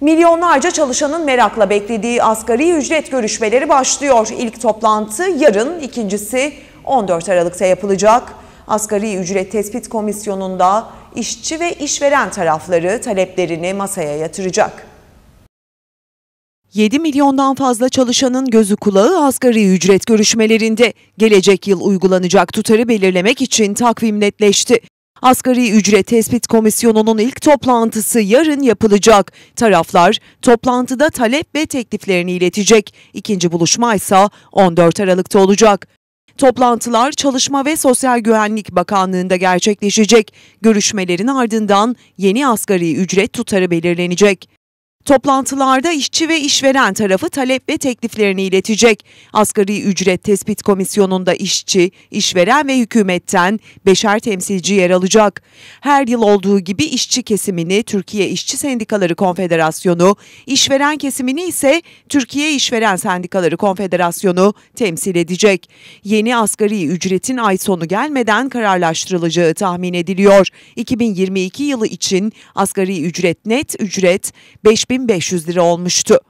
Milyonlarca çalışanın merakla beklediği asgari ücret görüşmeleri başlıyor. İlk toplantı yarın, ikincisi 14 Aralık'ta yapılacak. Asgari Ücret Tespit Komisyonu'nda işçi ve işveren tarafları taleplerini masaya yatıracak. 7 milyondan fazla çalışanın gözü kulağı asgari ücret görüşmelerinde gelecek yıl uygulanacak tutarı belirlemek için takvim netleşti. Asgari Ücret Tespit Komisyonu'nun ilk toplantısı yarın yapılacak. Taraflar toplantıda talep ve tekliflerini iletecek. İkinci buluşma ise 14 Aralık'ta olacak. Toplantılar Çalışma ve Sosyal Güvenlik Bakanlığı'nda gerçekleşecek. Görüşmelerin ardından yeni asgari ücret tutarı belirlenecek. Toplantılarda işçi ve işveren tarafı talep ve tekliflerini iletecek. Asgari ücret tespit komisyonunda işçi, işveren ve hükümetten beşer temsilci yer alacak. Her yıl olduğu gibi işçi kesimini Türkiye İşçi Sendikaları Konfederasyonu, işveren kesimini ise Türkiye İşveren Sendikaları Konfederasyonu temsil edecek. Yeni asgari ücretin ay sonu gelmeden kararlaştırılacağı tahmin ediliyor. 2022 yılı için asgari ücret net ücret 5 bin 1500 lira olmuştu.